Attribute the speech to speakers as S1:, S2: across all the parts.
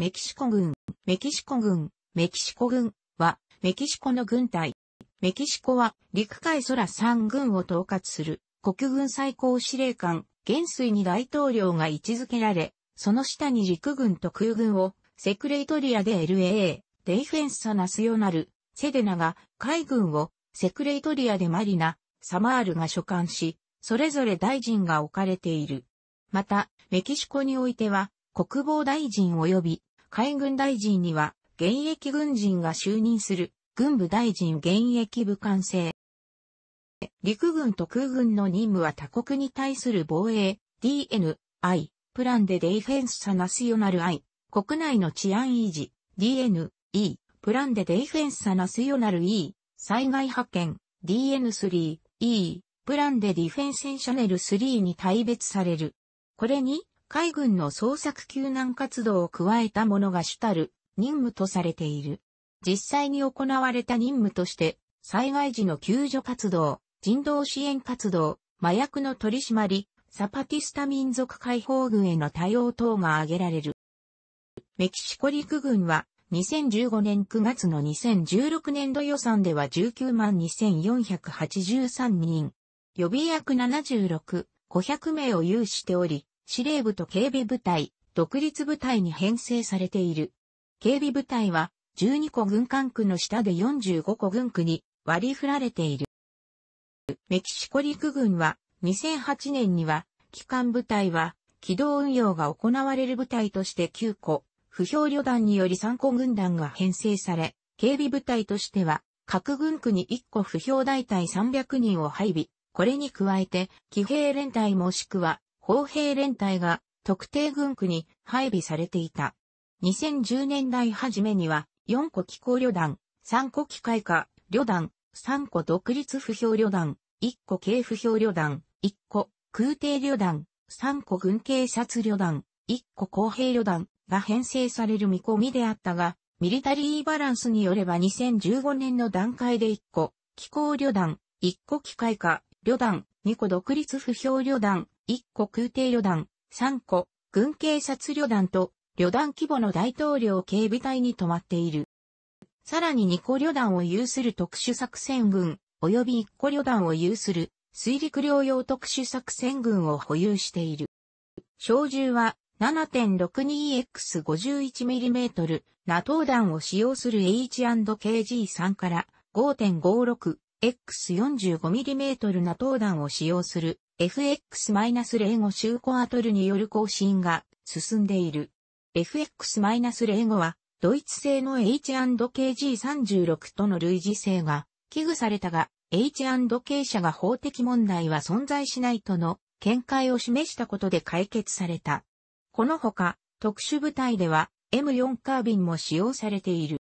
S1: メキシコ軍、メキシコ軍、メキシコ軍は、メキシコの軍隊。メキシコは、陸海空3軍を統括する、国軍最高司令官、元帥に大統領が位置づけられ、その下に陸軍と空軍を、セクレイトリアで LAA、デイフェンサナスヨナル、セデナが、海軍を、セクレイトリアでマリナ、サマールが所管し、それぞれ大臣が置かれている。また、メキシコにおいては、国防大臣及び海軍大臣には、現役軍人が就任する、軍部大臣現役部官制。陸軍と空軍の任務は他国に対する防衛、DNI、プランでディフェンスサナショナル I、国内の治安維持、DNE、プランでディフェンスサナショナル E、災害派遣、DN3、E、プランでディフェンセンシャネル3に大別される。これに、海軍の捜索救難活動を加えた者が主たる任務とされている。実際に行われた任務として、災害時の救助活動、人道支援活動、麻薬の取り締まり、サパティスタ民族解放軍への対応等が挙げられる。メキシコ陸軍は2015年9月の2016年度予算では19万2483人、予備役76、500名を有しており、司令部と警備部隊、独立部隊に編成されている。警備部隊は12個軍管区の下で45個軍区に割り振られている。メキシコ陸軍は2008年には機関部隊は機動運用が行われる部隊として9個、不評旅団により3個軍団が編成され、警備部隊としては各軍区に1個不評大隊300人を配備。これに加えて、騎兵連隊もしくは砲兵連隊が特定軍区に配備されていた。2010年代初めには、4個機構旅団、3個機械化旅団、3個独立不評旅団、1個警不評旅団、1個空挺旅団、3個軍警察旅団、1個公平旅団が編成される見込みであったが、ミリタリーバランスによれば2015年の段階で1個、機構旅団、1個機械化旅団、2個独立不評旅団、1個空挺旅団、3個軍警察旅団と旅団規模の大統領警備隊に泊まっている。さらに2個旅団を有する特殊作戦軍、及び1個旅団を有する水陸両用特殊作戦軍を保有している。小銃は 7.62X51mm ナトー弾を使用する H&KG3 から 5.56X45mm ナトー弾を使用する FX-05 シュアトルによる更新が進んでいる。FX-05 はドイツ製の H&KG36 との類似性が危惧されたが H&K 社が法的問題は存在しないとの見解を示したことで解決された。このほか特殊部隊では M4 カービンも使用されている。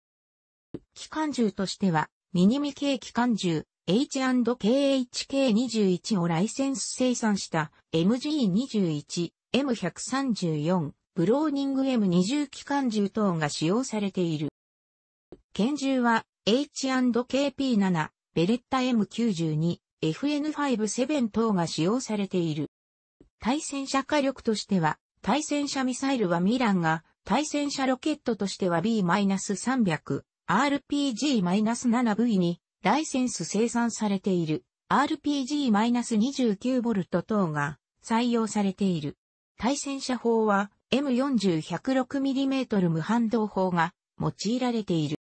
S1: 機関銃としてはミニミ系機関銃 H&KHK21 をライセンス生産した MG21、M134、ブローニング M20 機関銃等が使用されている。拳銃は H&KP7、ベレッタ M92、FN5 セベン等が使用されている。対戦車火力としては、対戦車ミサイルはミランが、対戦車ロケットとしては B-300、RPG-7V にライセンス生産されている RPG-29V 等が採用されている。対戦車砲は M40-106mm 無反動砲が用いられている。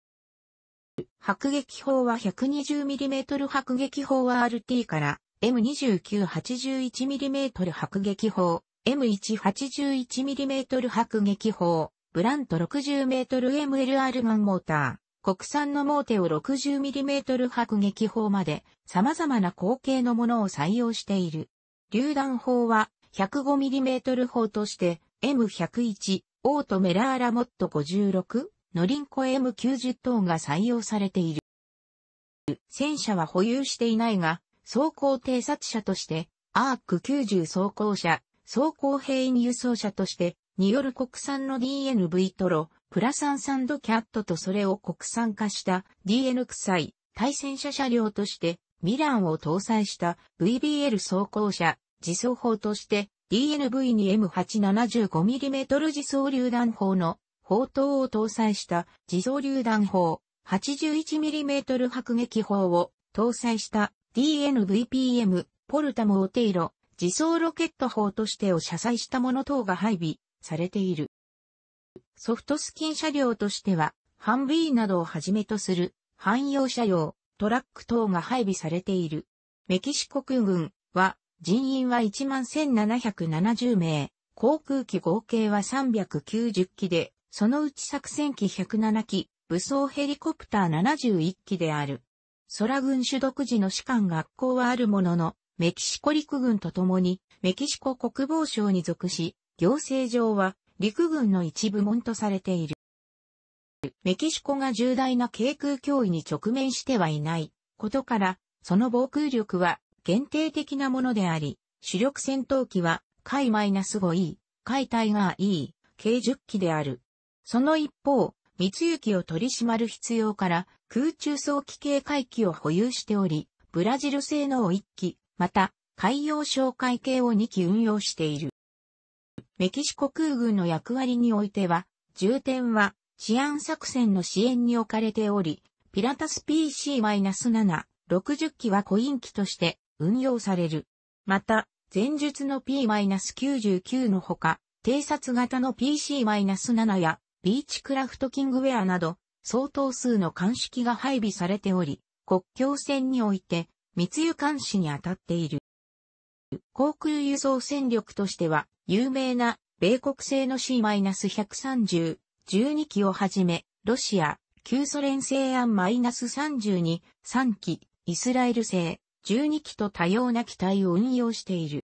S1: 迫撃砲は 120mm 迫撃砲は RT から M29-81mm 迫撃砲、M181mm 迫撃砲、ブラント 60m MLR ガンモーター。国産のモーテを 60mm 迫撃砲まで様々な口径のものを採用している。榴弾砲は 105mm 砲として M101、オートメラーラモット56、ノリンコ M90 等が採用されている。戦車は保有していないが、装甲偵察車として、アーク90装甲車、装甲兵員輸送車として、による国産の DNV トロ、プラサンサンドキャットとそれを国産化した DN 臭い対戦車車両としてミランを搭載した VBL 装甲車自走砲として DNV に M875mm 自走榴弾砲の砲塔を搭載した自走榴弾砲 81mm 迫撃砲を搭載した DNVPM ポルタモオテイロ自走ロケット砲としてを車載したもの等が配備されている。ソフトスキン車両としては、ハンビーなどをはじめとする汎用車両、トラック等が配備されている。メキシコ空軍は人員は11,770名、航空機合計は390機で、そのうち作戦機107機、武装ヘリコプター71機である。空軍主独自の士官学校はあるものの、メキシコ陸軍と共にメキシコ国防省に属し、行政上は陸軍の一部門とされている。メキシコが重大な軽空脅威に直面してはいないことから、その防空力は限定的なものであり、主力戦闘機は、海 -5E、海体が E、計10機である。その一方、密輸機を取り締まる必要から空中早期警戒機を保有しており、ブラジル製のを1機、また海洋哨戒系を2機運用している。メキシコ空軍の役割においては、重点は治安作戦の支援に置かれており、ピラタス PC-7、60機はコイン機として運用される。また、前述の P-99 のほか、偵察型の PC-7 やビーチクラフトキングウェアなど、相当数の鑑識が配備されており、国境線において密輸監視に当たっている。航空輸送戦力としては、有名な米国製の C-130、12機をはじめ、ロシア、旧ソ連製アン -32、3機、イスラエル製、12機と多様な機体を運用している。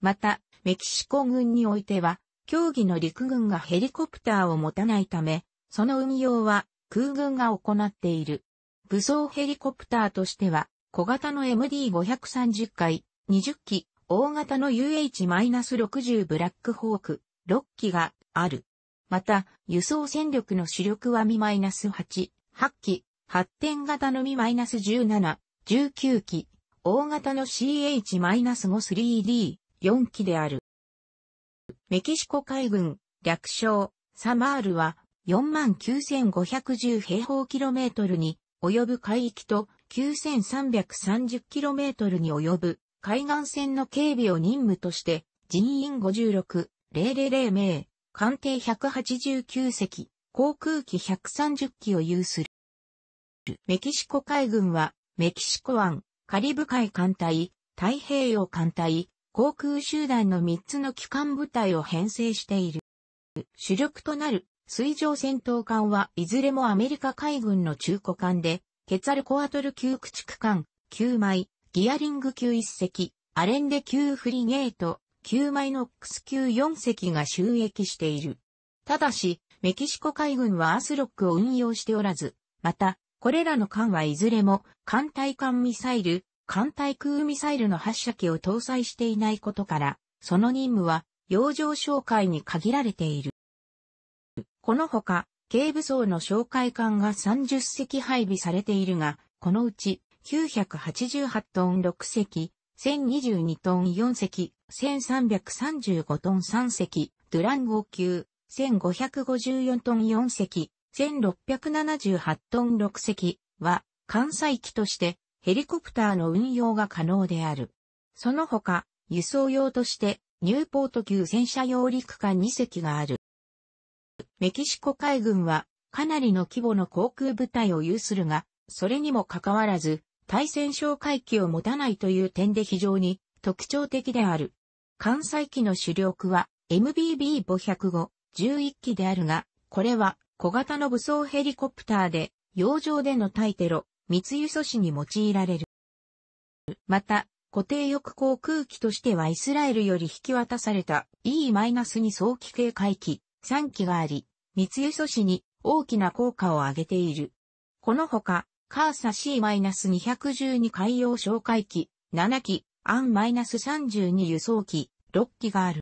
S1: また、メキシコ軍においては、競技の陸軍がヘリコプターを持たないため、その運用は空軍が行っている。武装ヘリコプターとしては、小型の MD530 回、20機、大型の UH-60 ブラックホーク、6機がある。また、輸送戦力の主力はミ -8、8機、発展型のミ -17、19機、大型の CH-5-3D、4機である。メキシコ海軍、略称、サマールは、49,510平方キロメートルに及ぶ海域と9,330キロメートルに及ぶ海岸線の警備を任務として、人員56、000名、艦艇189隻、航空機130機を有する。メキシコ海軍は、メキシコ湾、カリブ海艦隊、太平洋艦隊、航空集団の3つの機関部隊を編成している。主力となる水上戦闘艦はいずれもアメリカ海軍の中古艦で、ケツァルコアトル級駆逐艦、9枚、ギアリング級1隻、アレンデ級フリゲート、級マイノックス級4隻が収益している。ただし、メキシコ海軍はアスロックを運用しておらず、また、これらの艦はいずれも、艦隊艦ミサイル、艦隊空ミサイルの発射機を搭載していないことから、その任務は、洋上哨戒に限られている。このほか、軽武装の哨戒艦が30隻配備されているが、このうち988トン6隻、1022トン4隻、1335トン3隻、ドゥラン号級、1554トン4隻、1678トン6隻は、艦載機としてヘリコプターの運用が可能である。その他、輸送用として、ニューポート級戦車用陸艦2隻がある。メキシコ海軍は、かなりの規模の航空部隊を有するが、それにもかかわらず、対戦哨戒機を持たないという点で非常に特徴的である。関西機の主力は MBB505、11機であるが、これは小型の武装ヘリコプターで、洋上での対テロ、密輸阻止に用いられる。また、固定翼航空機としてはイスラエルより引き渡された E-2 早期警戒機3機があり、密輸阻止に大きな効果を上げている。このほか、カーサ C-212 海洋哨戒機、7機、アン -32 輸送機、6機がある。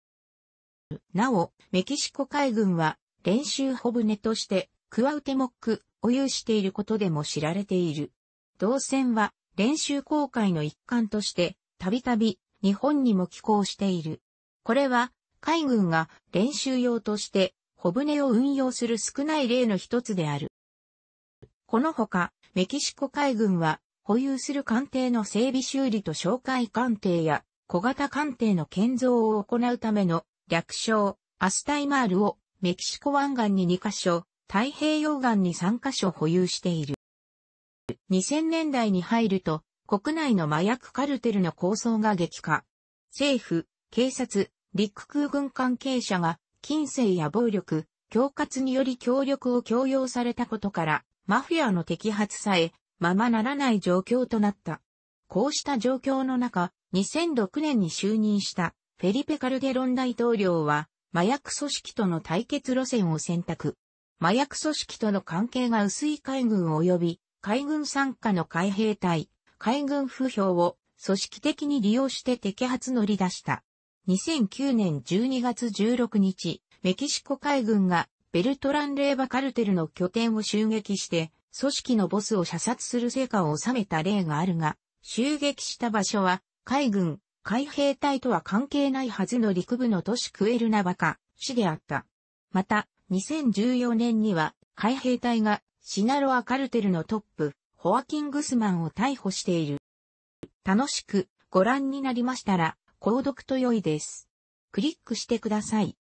S1: なお、メキシコ海軍は練習ホ船としてクアウテモックを有していることでも知られている。同船は練習航海の一環としてたびたび日本にも寄港している。これは海軍が練習用として小船を運用する少ない例の一つである。このほか、メキシコ海軍は、保有する艦艇の整備修理と紹介艦艇や、小型艦艇の建造を行うための、略称、アスタイマールを、メキシコ湾岸に2カ所、太平洋岸に3カ所保有している。2000年代に入ると、国内の麻薬カルテルの構想が激化。政府、警察、陸空軍関係者が、金銭や暴力、恐喝により協力を強要されたことから、マフィアの摘発さえ、ままならない状況となった。こうした状況の中、2006年に就任したフェリペ・カルデロン大統領は、麻薬組織との対決路線を選択。麻薬組織との関係が薄い海軍及び海軍参加の海兵隊、海軍不評を組織的に利用して摘発乗り出した。2009年12月16日、メキシコ海軍がベルトラン・レーバカルテルの拠点を襲撃して、組織のボスを射殺する成果を収めた例があるが、襲撃した場所は、海軍、海兵隊とは関係ないはずの陸部の都市クエルナバカ、市であった。また、2014年には、海兵隊が、シナロアカルテルのトップ、ホアキングスマンを逮捕している。楽しくご覧になりましたら、購読と良いです。クリックしてください。